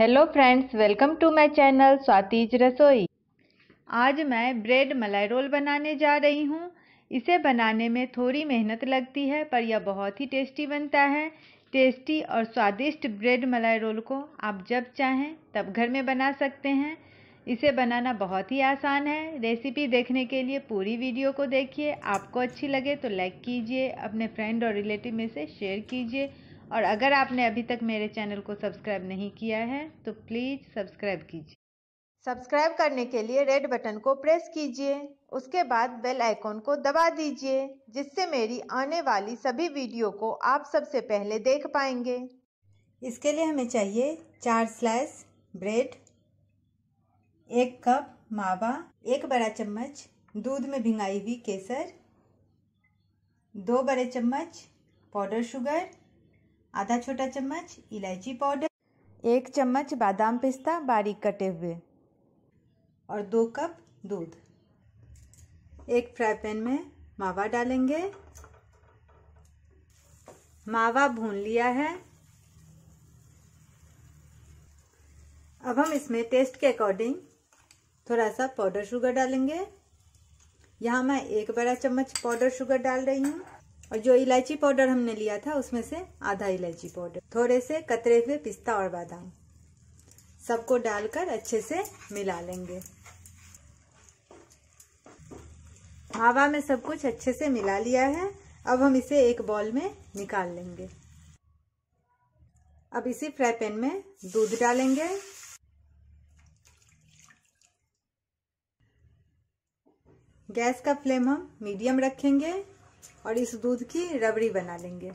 hello friends welcome to my channel Swati's Rasoi आज मैं bread मलाई रोल बनाने जा रही हूँ इसे बनाने में थोड़ी मेहनत लगती है पर यह बहुत ही टेस्टी बनता है टेस्टी और स्वादिष्ट ब्रेड मलाई रोल को आप जब चाहें तब घर में बना सकते हैं इसे बनाना बहुत ही आसान है रेसिपी देखने के लिए पूरी वीडियो को देखिए आपको अच्छी लगे तो लाइक कीजिए अपने फ्रेंड और रिलेटिव में से शेयर कीजिए और अगर आपने अभी तक मेरे चैनल को सब्सक्राइब नहीं किया है तो प्लीज़ सब्सक्राइब कीजिए सब्सक्राइब करने के लिए रेड बटन को प्रेस कीजिए उसके बाद बेल आइकॉन को दबा दीजिए जिससे मेरी आने वाली सभी वीडियो को आप सबसे पहले देख पाएंगे इसके लिए हमें चाहिए चार स्लाइस ब्रेड एक कप मावा एक बड़ा चम्मच दूध में भिंगाई हुई केसर दो बड़े चम्मच पाउडर शुगर आधा छोटा चम्मच इलायची पाउडर एक चम्मच बादाम पिस्ता बारीक कटे हुए और दो कप दूध एक फ्राई पैन में मावा डालेंगे मावा भून लिया है अब हम इसमें टेस्ट के अकॉर्डिंग थोड़ा सा पाउडर शुगर डालेंगे यहाँ मैं एक बड़ा चम्मच पाउडर शुगर डाल रही हूँ और जो इलायची पाउडर हमने लिया था उसमें से आधा इलायची पाउडर थोड़े से कतरे हुए पिस्ता और बादाम सबको डालकर अच्छे से मिला लेंगे हवा में सब कुछ अच्छे से मिला लिया है अब हम इसे एक बॉल में निकाल लेंगे अब इसी फ्राई पैन में दूध डालेंगे गैस का फ्लेम हम मीडियम रखेंगे और इस दूध की रबड़ी बना लेंगे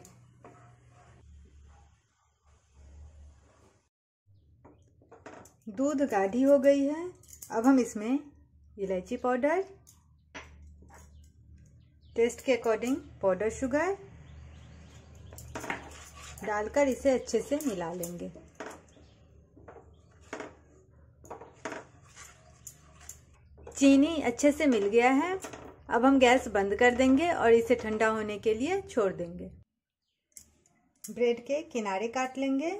दूध गाढ़ी हो गई है अब हम इसमें इलायची पाउडर टेस्ट के अकॉर्डिंग पाउडर शुगर डालकर इसे अच्छे से मिला लेंगे चीनी अच्छे से मिल गया है अब हम गैस बंद कर देंगे और इसे ठंडा होने के लिए छोड़ देंगे ब्रेड के किनारे काट लेंगे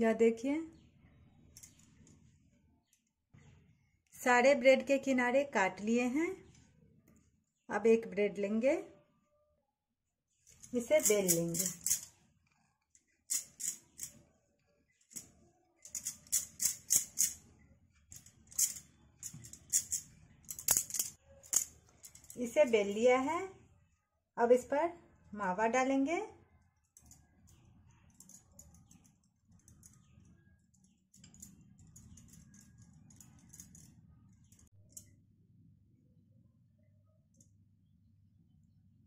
यह देखिए सारे ब्रेड के किनारे काट लिए हैं अब एक ब्रेड लेंगे इसे बेल लेंगे इसे बेल लिया है अब इस पर मावा डालेंगे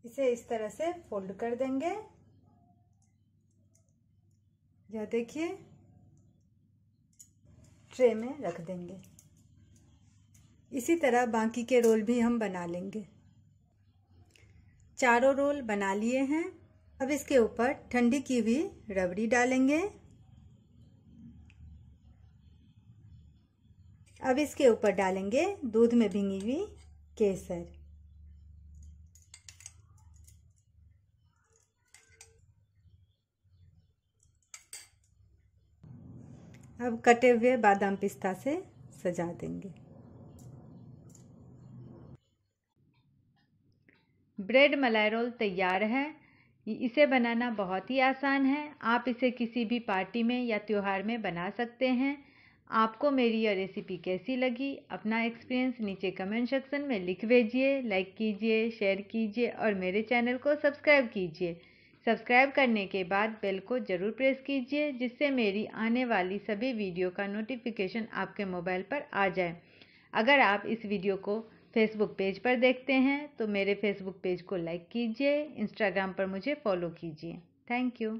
इसे इस तरह से फोल्ड कर देंगे यह देखिए ट्रे में रख देंगे इसी तरह बाकी के रोल भी हम बना लेंगे चारों रोल बना लिए हैं अब इसके ऊपर ठंडी की हुई रबड़ी डालेंगे अब इसके ऊपर डालेंगे दूध में भिंगी हुई केसर अब कटे हुए बादाम पिस्ता से सजा देंगे ब्रेड मलाई रोल तैयार है इसे बनाना बहुत ही आसान है आप इसे किसी भी पार्टी में या त्यौहार में बना सकते हैं आपको मेरी यह रेसिपी कैसी लगी अपना एक्सपीरियंस नीचे कमेंट सेक्शन में लिख भेजिए लाइक कीजिए शेयर कीजिए और मेरे चैनल को सब्सक्राइब कीजिए सब्सक्राइब करने के बाद बेल को ज़रूर प्रेस कीजिए जिससे मेरी आने वाली सभी वीडियो का नोटिफिकेशन आपके मोबाइल पर आ जाए अगर आप इस वीडियो को फेसबुक पेज पर देखते हैं तो मेरे फेसबुक पेज को लाइक कीजिए इंस्टाग्राम पर मुझे फॉलो कीजिए थैंक यू